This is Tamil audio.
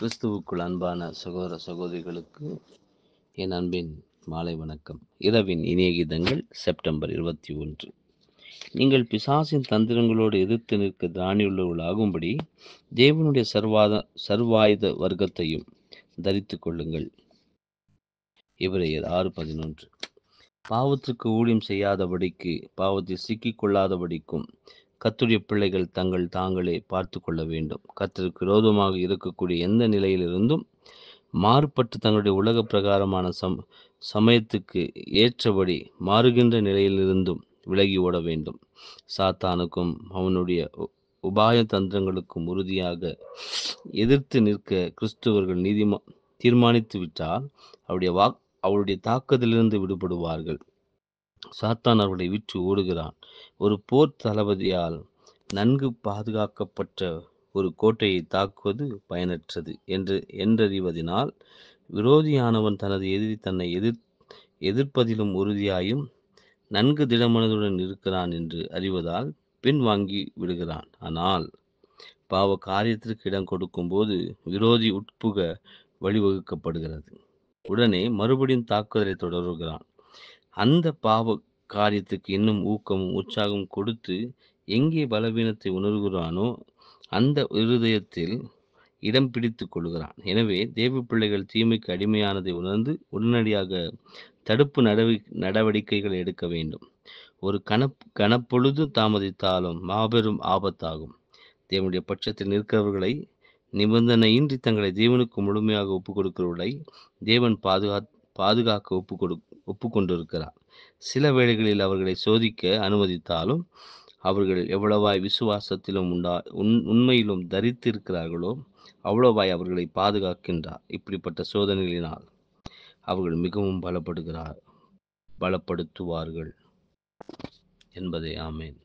கிறிஸ்துவுக்குள் அன்பான சகோதர சகோதரிகளுக்கு என் அன்பின் மாலை வணக்கம் இரவின் இணைய கீதங்கள் செப்டம்பர் இருபத்தி ஒன்று நீங்கள் பிசாசின் தந்திரங்களோடு எதிர்த்து நிற்க தானியுள்ளவர்களாகும்படி தேவனுடைய சர்வாத சர்வாயுத வர்க்கத்தையும் தரித்து கொள்ளுங்கள் இவரையர் ஆறு பதினொன்று பாவத்திற்கு ஊழியம் செய்யாதபடிக்கு பாவத்தில் சிக்கிக்கொள்ளாதபடிக்கும் கத்துடைய பிள்ளைகள் தங்கள் தாங்களே பார்த்து கொள்ள வேண்டும் கத்திற்கு விரோதமாக இருக்கக்கூடிய எந்த நிலையிலிருந்தும் மாறுபட்டு தங்களுடைய உலக பிரகாரமான சம் சமயத்துக்கு ஏற்றபடி மாறுகின்ற நிலையிலிருந்தும் விலகி ஓட வேண்டும் சாத்தானுக்கும் அவனுடைய உபாய தந்திரங்களுக்கும் உறுதியாக எதிர்த்து நிற்க கிறிஸ்துவர்கள் நீதிமா தீர்மானித்து விட்டால் அவருடைய வாக் அவருடைய தாக்கத்திலிருந்து விடுபடுவார்கள் சாத்தான் அவர்களை விற்று ஓடுகிறான் ஒரு போர் தளபதியால் நன்கு பாதுகாக்கப்பட்ட ஒரு கோட்டையை தாக்குவது பயனற்றது என்று என்றறிவதனால் விரோதியானவன் தனது எதிரி தன்னை எதிர் எதிர்ப்பதிலும் உறுதியாயும் நன்கு திடமனதுடன் இருக்கிறான் என்று அறிவதால் பின்வாங்கி விடுகிறான் ஆனால் பாவ காரியத்திற்கு இடம் கொடுக்கும்போது விரோதி உட்புக வழிவகுக்கப்படுகிறது உடனே மறுபடியும் தாக்குதலை தொடர்கிறான் அந்த பாவ காரியத்துக்கு இன்னும் ஊக்கமும் உற்சாகம் கொடுத்து எங்கே பலவீனத்தை உணர்கிறானோ அந்த இருதயத்தில் இடம் பிடித்து கொள்கிறான் எனவே தேவ பிள்ளைகள் தீமைக்கு அடிமையானதை உணர்ந்து உடனடியாக தடுப்பு நடவடி நடவடிக்கைகளை எடுக்க வேண்டும் ஒரு கன கனப்பொழுது தாமதித்தாலும் மாபெரும் ஆபத்தாகும் தேவனுடைய பட்சத்தில் நிற்கிறவர்களை நிபந்தனையின்றி தங்களை தேவனுக்கு முழுமையாக ஒப்புக் கொடுக்கிறவர்களை தேவன் பாதுகா பாதுகாக்க ஒப்புக் கொடு ஒப்புக்கொண்டிருக்கிறார் சில வேளைகளில் அவர்களை சோதிக்க அனுமதித்தாலும் அவர்கள் எவ்வளவாய் விசுவாசத்திலும் உண்டா உண் உண்மையிலும் தரித்திருக்கிறார்களோ அவ்வளவாய் அவர்களை பாதுகாக்கின்றார் இப்படிப்பட்ட சோதனைகளினால் அவர்கள் மிகவும் பலப்படுகிறார் பலப்படுத்துவார்கள் என்பதை ஆமேன்